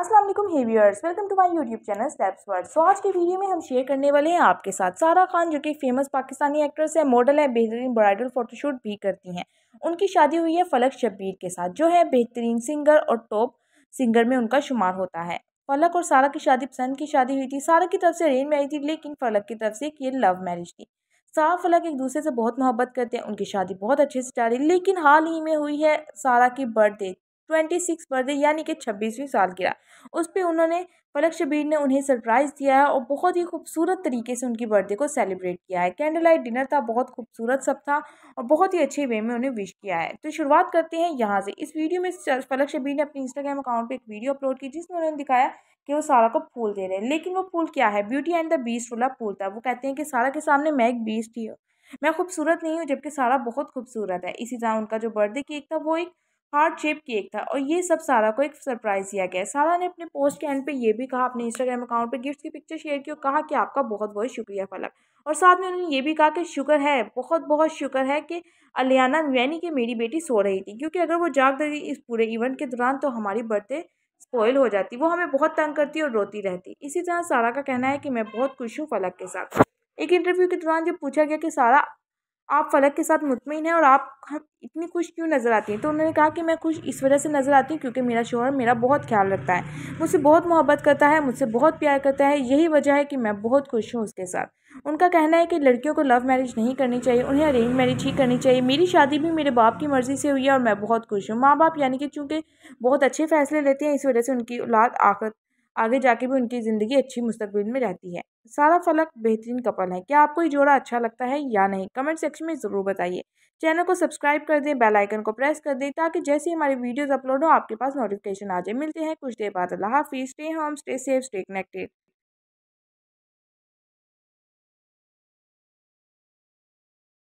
अस्सलाम वालेकुम hey viewers welcome to my YouTube channel steps word so आज के वीडियो में हम शेयर करने वाले हैं आपके साथ सारा खान जो कि फेमस पाकिस्तानी एक्ट्रेस है मॉडल है बेहतरीन ब्राइडल फोटोशूट भी करती हैं उनकी शादी हुई है फलक शब्बीर के साथ जो है बेहतरीन सिंगर और टॉप सिंगर में उनका शुमार होता है फलक और सारा की शादी पसंद की शादी हुई थी सारा की तरफ से अरेंज मैरिज थी लेकिन फलक की तरफ से ये लव मैरिज थी सारा फलक एक दूसरे से बहुत मोहब्बत करते हैं उनकी शादी बहुत अच्छे से जा रही लेकिन हाल ही में हुई है सारा की बर्थडे ट्वेंटी सिक्स बर्थडे यानी कि छब्बीसवीं साल सालगिरह उस पर उन्होंने फलक शबीर ने उन्हें सरप्राइज़ दिया है और बहुत ही खूबसूरत तरीके से उनकी बर्थडे को सेलिब्रेट किया है कैंडल लाइट डिनर था बहुत खूबसूरत सब था और बहुत ही अच्छे वे में उन्हें विश किया है तो शुरुआत करते हैं यहाँ से इस वीडियो में फलक शबीर ने अपने इंस्टाग्राम अकाउंट पर एक वीडियो अपलोड की जिसमें उन्होंने दिखाया कि वो सारा को फूल दे रहे हैं लेकिन वो फूल क्या है ब्यूटी एंड द बीस्ट वाला फूल था वो कहते हैं कि सारा के सामने मैं एक बीस्ट ही हूँ मैं खूबसूरत नहीं हूँ जबकि सारा बहुत खूबसूरत है इसी तरह उनका जो बर्थडे केक था वो एक हार्ट शेप केक था और ये सब सारा को एक सरप्राइज़ दिया गया सारा ने अपने पोस्ट के एंड पे ये भी कहा अपने इंस्टाग्राम अकाउंट पे गिफ्ट की पिक्चर शेयर की और कहा कि आपका बहुत बहुत शुक्रिया फलक और साथ में उन्होंने ये भी कहा कि शुक्र है बहुत बहुत शुक्र है कि अलियाना यानी कि मेरी बेटी सो रही थी क्योंकि अगर वो जाग रही इस पूरे इवेंट के दौरान तो हमारी बर्थडे स्पॉयल हो जाती वो हमें बहुत तंग करती और रोती रहती इसी तरह सारा का कहना है कि मैं बहुत खुश हूँ फलक के साथ एक इंटरव्यू के दौरान जब पूछा गया कि सारा आप फ़लक के साथ मुतमिन हैं और आप हाँ, इतनी खुश क्यों नज़र आती हैं तो उन्होंने कहा कि मैं खुश इस वजह से नज़र आती हूँ क्योंकि मेरा शोहर मेरा बहुत ख्याल रखता है मुझसे बहुत मोहब्बत करता है मुझसे बहुत प्यार करता है यही वजह है कि मैं बहुत खुश हूँ उसके साथ उनका कहना है कि लड़कियों को लव मैरिज नहीं करनी चाहिए उन्हें अरेंज मैरिज ही करनी चाहिए मेरी शादी भी मेरे बाप की मर्ज़ी से हुई है और मैं बहुत खुश हूँ माँ बाप यानी कि चूँकि बहुत अच्छे फैसले लेते हैं इस वजह से उनकी औलाद आखिर आगे जाके भी उनकी ज़िंदगी अच्छी मुस्तबिल में रहती है सारा फलक बेहतरीन कपल है क्या आपको ये जोड़ा अच्छा लगता है या नहीं कमेंट सेक्शन में ज़रूर बताइए चैनल को सब्सक्राइब कर दें बेल आइकन को प्रेस कर दें ताकि जैसे ही हमारी वीडियोस अपलोड हो आपके पास नोटिफिकेशन आ जाए मिलते हैं कुछ देर बाद अल्लाह हाफिज़ stay home stay safe stay connected